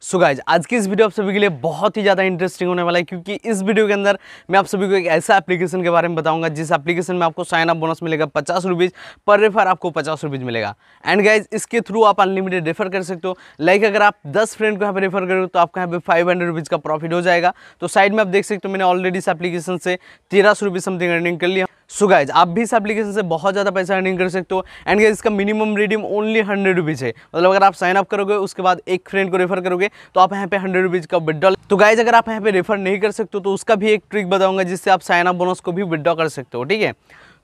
सो so guys आज की इस वीडियो आप सभी के लिए बहुत ही ज़्यादा इंटरेस्टिंग होने वाला है क्योंकि इस वीडियो के अंदर मैं आप सभी को एक ऐसा एप्लीकेशन के बारे में बताऊंगा जिस एप्लीकेशन में आपको साइन अप बोनस मिलेगा पचास रुपीज़ पर रेफर आपको पचास रुपीज़ मिलेगा एंड गाइज इसके थ्रू आप अनलिमिटेड रेफर कर सकते हो लाइक अगर आप दस फ्रेंड को यहाँ पर रेफर करो तो आपको यहाँ पर फाइव हंड्रेड का प्रॉफिट हो जाएगा तो साइड में आप देख सकते हो मैंने ऑलरेडी इस एप्लीकेशन से तेरह सौ समथिंग अर्निंग कर लिया सो so गाइज आप भी इस एप्लीकेशन से बहुत ज़्यादा पैसा अर्निंग कर सकते हो एंड गाइज इसका minimum redeem only hundred rupees है मतलब अगर आप साइन अप करोगे उसके बाद एक फ्रेंड को रेफर करोगे तो आप यहाँ पे हंड्रेड रुपीज़ का विड्रॉल तो गाइज अगर आप यहाँ पे रेफर नहीं कर सकते हो तो उसका भी एक ट्रिक बताऊंगा जिससे आप साइन अप बोनस को भी विड्रॉ कर सकते हो ठीक है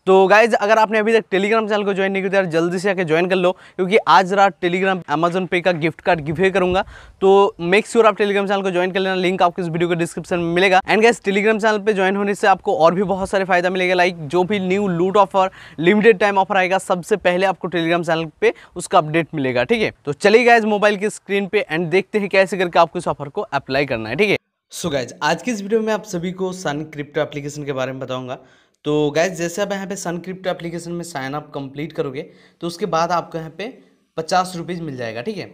तो गाइज अगर आपने अभी तक टेलीग्राम चैनल को ज्वाइन नहीं किया तो यार जल्दी से आके ज्वाइन कर लो क्योंकि आज रात टेलीग्राम अमेजन पे का गिफ्ट कार्ड गिवे करूंगा तो मेक श्योर sure आप टेलीग्राम चैनल को ज्वाइन कर लेना लिंक आपको इस वीडियो के डिस्क्रिप्शन में मिलेगा एंड गाइज टेलीग्राम चैनल पर ज्वाइन होने से आपको और भी बहुत सारे फायदा मिलेगा लाइक जो भी न्यू लूट ऑफर लिमिटेड टाइम ऑफर आएगा सबसे पहले आपको टेलीग्राम चैनल पर उसका अपडेट मिलेगा ठीक है तो चलिए गाइज मोबाइल की स्क्रीन पर एंड देखते हैं कैसे करके आपको इस ऑफर को अप्लाई करना है ठीक है सो गाइज आज की इस वीडियो में आप सभी को सन क्रिप्टो एप्लीकेशन के बारे में बताऊंगा तो गैस जैसे आप यहाँ पे सन क्रिप्टो एप्लीकेशन में साइन अप कंप्लीट करोगे तो उसके बाद आपको यहाँ पे पचास रुपीज़ मिल जाएगा ठीक है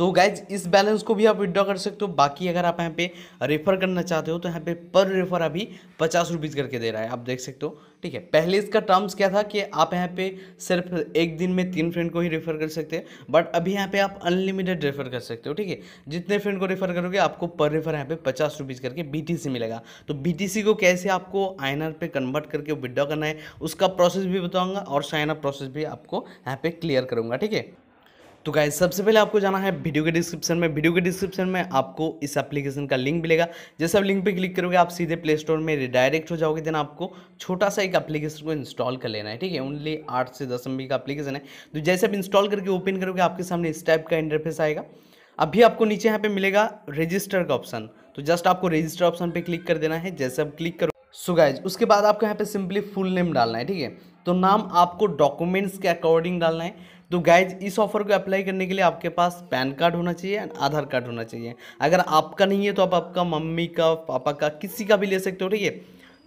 तो गाइज इस बैलेंस को भी आप विड्रॉ कर सकते हो बाकी अगर आप यहाँ पे रेफर करना चाहते हो तो यहाँ पे पर रेफर अभी पचास रुपीज़ करके दे रहा है आप देख सकते हो ठीक है पहले इसका टर्म्स क्या था कि आप यहाँ पे सिर्फ एक दिन में तीन फ्रेंड को ही रेफर कर सकते हैं बट अभी यहाँ पे आप अनलिमिटेड रेफर कर सकते हो ठीक है जितने फ्रेंड को रेफर करोगे आपको पर रेफर यहाँ पे पचास रुपीज़ करके सी मिलेगा तो सी को कैसे आपको आर पे कन्वर्ट करके विड्रॉ करना है उसका प्रोसेस भी बताऊँगा और साइन अप प्रोसेस भी आपको यहाँ पे क्लियर करूँगा ठीक है तो गाइज सबसे पहले आपको जाना है वीडियो के डिस्क्रिप्शन में वीडियो के डिस्क्रिप्शन में आपको इस एप्लीकेशन का लिंक मिलेगा जैसे आप लिंक पे क्लिक करोगे आप सीधे प्ले स्टोर में रिडायरेक्ट हो जाओगे देन आपको छोटा सा एक एप्लीकेशन को इंस्टॉल कर लेना है ठीक है ओनली आठ से दस एम का एप्लीकेशन है तो जैसे आप इंस्टॉल करके ओपन करोगे आपके सामने इस टाइप का इंटरफेस आएगा अभी आपको नीचे यहाँ पे मिलेगा रजिस्टर का ऑप्शन तो जस्ट आपको रजिस्टर ऑप्शन पर क्लिक कर देना है जैसे आप क्लिक करो सो गाइज उसके बाद आपको यहाँ पे सिंपली फुल नेम डालना है ठीक है तो नाम आपको डॉक्यूमेंट्स के अकॉर्डिंग डालना है तो गाइज इस ऑफर को अप्लाई करने के लिए आपके पास पैन कार्ड होना चाहिए एंड आधार कार्ड होना चाहिए अगर आपका नहीं है तो आप आपका मम्मी का पापा का किसी का भी ले सकते हो ठीक है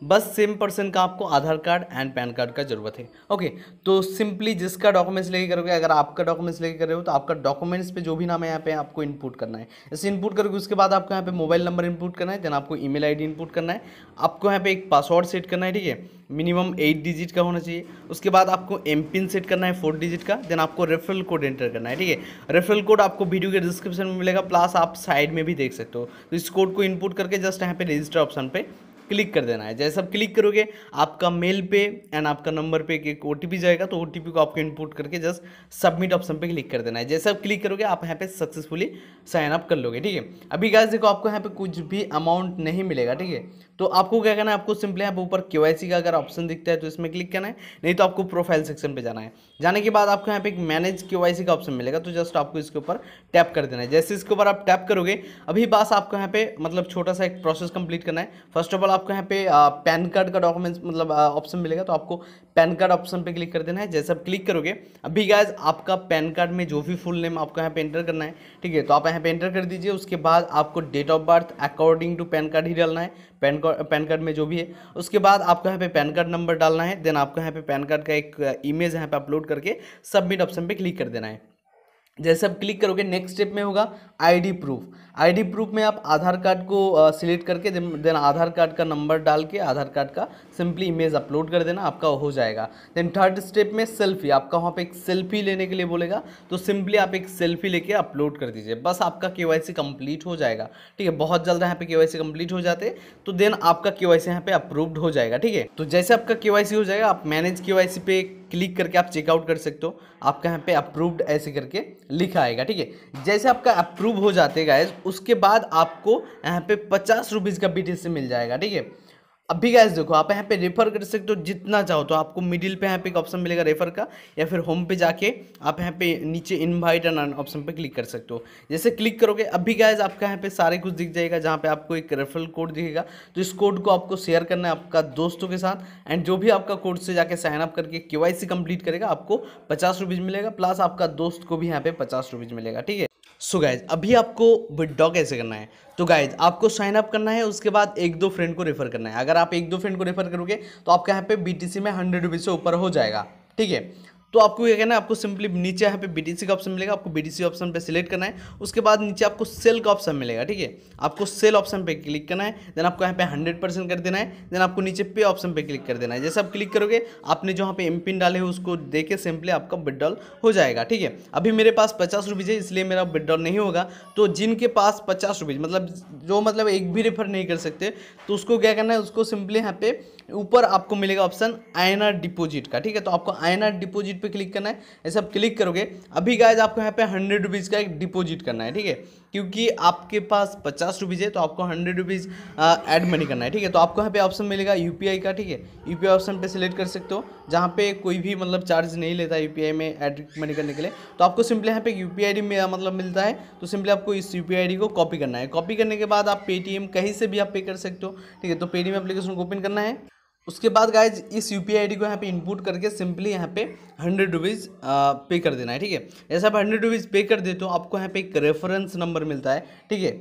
बस सेम पर्सन का आपको Aadhaar card and PAN card का जरूरत है ओके तो सिंपली जिसका डॉक्यूमेंट्स लेके करोगे अगर आपका डॉक्यूमेंट्स लेके कर रहे हो तो आपका डॉक्यूमेंट्स पे जो भी नाम है यहाँ पे आपको इनपुट करना है ऐसे इनपुट करोगे उसके बाद आपको यहाँ पे मोबाइल नंबर इनपुट करना है देन आपको ई मेल इनपुट करना है आपको यहाँ पे एक पासवर्ड सेट करना है ठीक है मिनिमम एट डिजिट का होना चाहिए उसके बाद आपको एम पिन सेट करना है फोर डिजिट का देन आपको रेफरल कोड एंटर करना है ठीक है रेफरल कोड आपको वीडियो के डिस्क्रिप्शन में मिलेगा प्लस आप साइड में भी देख सकते हो तो इस कोड को इनपुट करके जस्ट यहाँ पे रजिस्टर ऑप्शन पे क्लिक कर देना है जैसे आप क्लिक करोगे आपका मेल पे एंड आपका नंबर पे एक ओ जाएगा तो ओ को आपको इनपुट करके जस्ट सबमिट ऑप्शन पे क्लिक कर देना है जैसे आप क्लिक करोगे आप यहाँ पे सक्सेसफुली साइन अप कर लोगे ठीक है अभी गैस देखो आपको यहाँ पे कुछ भी अमाउंट नहीं मिलेगा ठीक है तो आपको क्या करना है आपको सिंपली यहाँ आप ऊपर के का अगर ऑप्शन दिखता है तो इसमें क्लिक करना है नहीं तो आपको प्रोफाइल सेक्शन पर जाना है जाने के बाद आपको यहाँ पे एक मैनेज के का ऑप्शन मिलेगा तो जस्ट आपको इसके ऊपर टैप कर देना है जैसे इसके ऊपर आप टैप करोगे अभी बस आपको यहाँ पे मतलब छोटा सा एक प्रोसेस कंप्लीट करना है फर्स्ट ऑफ ऑल आपको यहाँ पे पैन कार्ड का डॉक्यूमेंट्स मतलब ऑप्शन मिलेगा तो आपको पैन कार्ड ऑप्शन पर क्लिक कर देना है जैसे आप क्लिक करोगे अभी गैज आपका पैन कार्ड में जो भी फुल नेम आपको यहाँ पे एंटर करना है ठीक है तो आप यहाँ पे एंटर कर दीजिए उसके बाद आपको date of birth according to PAN card ही डालना है पैन पैन कार्ड में जो भी है उसके बाद आपको यहाँ पे पैन कार्ड नंबर डालना है देन आपको यहाँ पे पैन कार्ड का एक इमेज यहाँ पे अपलोड करके सबमिट ऑप्शन पे क्लिक कर देना है जैसे आप क्लिक करोगे नेक्स्ट स्टेप में होगा आईडी प्रूफ आईडी प्रूफ में आप आधार कार्ड को सिलेक्ट करके देन आधार कार्ड का नंबर डाल के आधार कार्ड का सिंपली इमेज अपलोड कर देना आपका हो जाएगा देन थर्ड स्टेप में सेल्फी आपका वहाँ पे एक सेल्फी लेने के लिए बोलेगा तो सिंपली आप एक सेल्फी लेके अपलोड कर दीजिए बस आपका के वाई कंप्लीट हो जाएगा ठीक है बहुत जल्द यहाँ पे के वाई कंप्लीट हो जाते तो देन आपका के वाई यहाँ पे अप्रूव्ड हो जाएगा ठीक है तो जैसे आपका के हो जाएगा आप मैनेज के पे क्लिक करके आप चेकआउट कर सकते हो आपका यहाँ पे अप्रूव्ड ऐसे करके लिखा आएगा ठीक है जैसे आपका अप्रूव हो जाते गाइज उसके बाद आपको यहाँ पे पचास रुपीज़ का बी मिल जाएगा ठीक है अभी गैस देखो आप यहाँ पे रेफर कर सकते हो जितना चाहो तो आपको मिडिल पे यहाँ पे एक ऑप्शन मिलेगा रेफर का या फिर होम पे जाके आप यहाँ पे नीचे इनवाइट एंड ऑप्शन पे क्लिक कर सकते हो जैसे क्लिक करोगे अभी गैस आपका यहाँ पे सारे कुछ दिख जाएगा जहाँ पे आपको एक रेफरल कोड दिखेगा तो इस कोड को आपको शेयर करना है आपका दोस्तों के साथ एंड जो भी आपका कोड से जाके साइन अप करके के वाई सी कंप्लीट करेगा आपको पचास रुपीज़ मिलेगा प्लस आपका दोस्त को भी यहाँ पे पचास रुपीज़ मिलेगा ठीक है सो गाइज अभी आपको विदड्रॉ कैसे करना है तो गाइज आपको साइन अप करना है उसके बाद एक दो फ्रेंड को रेफर करना है अगर आप एक दो फ्रेंड को रेफर करोगे तो आपके यहाँ पे बीटीसी में हंड्रेड रुपीज़ से ऊपर हो जाएगा ठीक है तो आपको क्या कहना है आपको सिंपली नीचे यहाँ पे बीटीसी का ऑप्शन मिलेगा आपको बीटीसी ऑप्शन पे सिलेक्ट करना है उसके बाद नीचे आपको सेल का ऑप्शन मिलेगा ठीक है आपको सेल ऑप्शन पे क्लिक करना है देन आपको यहाँ पे हंड्रेड परसेंट कर देना है देन आपको नीचे पे ऑप्शन पे क्लिक कर देना है जैसे आप क्लिक करोगे आपने जो यहाँ पे एम पिन डाले हो उसको दे के सिंपली आपका विड्रॉल हो जाएगा ठीक है अभी मेरे पास पचास रुपीज़ है इसलिए मेरा विड्रॉल नहीं होगा तो जिनके पास पचास रुपीज़ मतलब जो मतलब एक भी रेफर नहीं कर सकते तो उसको क्या करना है उसको सिंपली यहाँ पे ऊपर आपको मिलेगा ऑप्शन आयनर डिपोजिट का ठीक है तो आपको आयनर डिपोजिट पे क्लिक करना है ऐसे आप क्लिक करोगे अभी गाइज आपको यहाँ पे हंड्रेड रुपीज़ का एक डिपोजिट करना है ठीक है क्योंकि आपके पास पचास रुपीज़ है तो आपको हंड्रेड रुपीज़ ऐड मनी करना है ठीक है तो आपको यहाँ पे ऑप्शन मिलेगा यू का ठीक है यू ऑप्शन पर सिलेक्ट कर सकते हो जहाँ पे कोई भी मतलब चार्ज नहीं लेता यू में एड मनी करने के लिए तो आपको सिंपली यहाँ पे यू पी मतलब मिलता है तो सिंपली आपको इस यू को कॉपी करना है कॉपी करने के बाद आप पेटीएम कहीं से भी आप पे कर सकते हो ठीक है तो पेटीएम अप्लीकेशन को ओपन करना है उसके बाद गाइज इस यू पी को यहाँ पे इनपुट करके सिंपली यहाँ पे हंड्रेड रुपीज़ पे कर देना है ठीक है जैसे आप हंड्रेड रुपीज़ पे कर देते हो आपको यहाँ पे एक रेफरेंस नंबर मिलता है ठीक है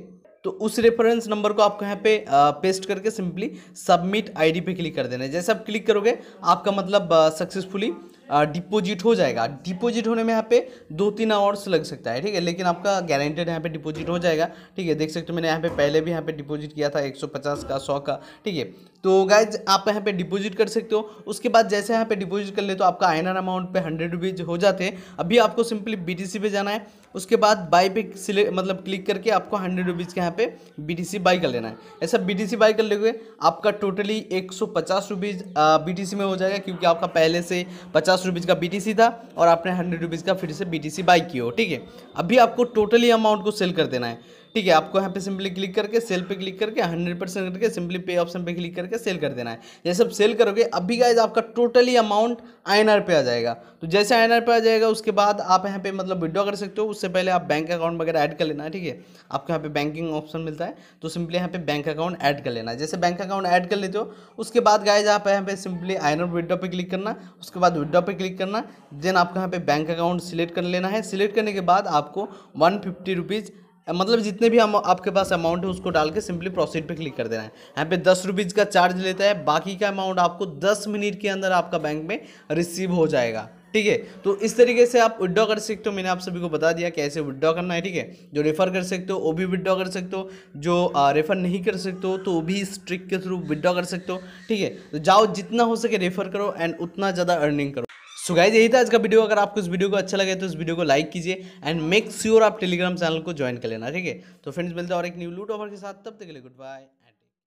तो उस रेफरेंस नंबर को आपको यहाँ पे आ, पेस्ट करके सिंपली सबमिट आईडी पे क्लिक कर देना है जैसे आप क्लिक करोगे आपका मतलब सक्सेसफुली डिपोजिट हो जाएगा डिपोजिट होने में यहाँ पे दो तीन आवर्स लग सकता है ठीक है लेकिन आपका गारंटेड यहाँ पे डिपोजिट हो जाएगा ठीक है देख सकते हो मैंने यहाँ पे पहले भी यहाँ पे डिपोजिट किया था 150 का 100 का ठीक है तो गाइज आप यहाँ पे डिपोजिट कर सकते हो उसके बाद जैसे यहाँ पे डिपोजिट कर ले तो आपका आइनर अमाउंट पे हंड्रेड रुपीज़ हो जाते हैं अभी आपको सिंपली बी पे जाना है उसके बाद बाई पे मतलब क्लिक करके आपको हंड्रेड रुपीज़ के यहाँ पे बी बाई कर लेना है ऐसा बी बाई कर लेंगे आपका टोटली एक सौ पचास में हो जाएगा क्योंकि आपका पहले से पचास रुपीज़ का बीटीसी था और आपने हंड्रेड रुपीज़ का फिर से बीटीसी बाई किया हो ठीक है अभी आपको टोटली अमाउंट को सेल कर देना है ठीक है आपको यहाँ पे सिंपली क्लिक करके सेल पे क्लिक करके हंड्रेड परसेंट करके सिंपली पे ऑप्शन पे क्लिक करके सेल कर देना है ये सब सेल करोगे अभी गाइज आपका टोटली अमाउंट आई पे आ जाएगा तो जैसे आई पे आ जाएगा उसके बाद आप यहाँ पे मतलब विड्रॉ कर सकते हो उससे पहले आप बैंक अकाउंट वगैरह ऐड कर लेना है ठीक है आपको यहाँ पे बैंकिंग ऑप्शन मिलता है तो सिंपली यहाँ पे बैंक अकाउंट ऐड कर लेना है जैसे बैंक अकाउंट ऐड कर लेते हो उसके बाद गाइज आप यहाँ पे सिंपली आई विड्रॉ पर क्लिक करना उसके बाद विड्रॉ पर क्लिक करना देन आपको यहाँ पे बैंक अकाउंट सिलेक्ट कर लेना है सिलेक्ट करने के बाद आपको वन फिफ्टी मतलब जितने भी हम आपके पास अमाउंट है उसको डाल के सिंपली प्रोसीड पे क्लिक कर देना है यहाँ पे दस रुपीज़ का चार्ज लेता है बाकी का अमाउंट आपको दस मिनट के अंदर आपका बैंक में रिसीव हो जाएगा ठीक है तो इस तरीके से आप विड्रॉ कर सकते हो मैंने आप सभी को बता दिया कैसे विड्रॉ करना है ठीक है जो रेफ़र कर सकते हो वो भी विड्रॉ कर सकते हो जो रेफ़र नहीं कर सकते हो तो वो भी इस ट्रिक के थ्रू विड्रॉ कर सकते हो ठीक है तो जाओ जितना हो सके रेफ़र करो एंड उतना ज़्यादा अर्निंग करो सो गाइज यही था आज का वीडियो अगर आपको इस वीडियो को अच्छा लगे तो इस वीडियो को लाइक कीजिए एंड मेक श्योर आप टेलीग्राम चैनल को ज्वाइन कर लेना ठीक है तो फ्रेंड्स मिलते हैं और एक न्यू लूट ऑफर के साथ तब तक के लिए गुड बाय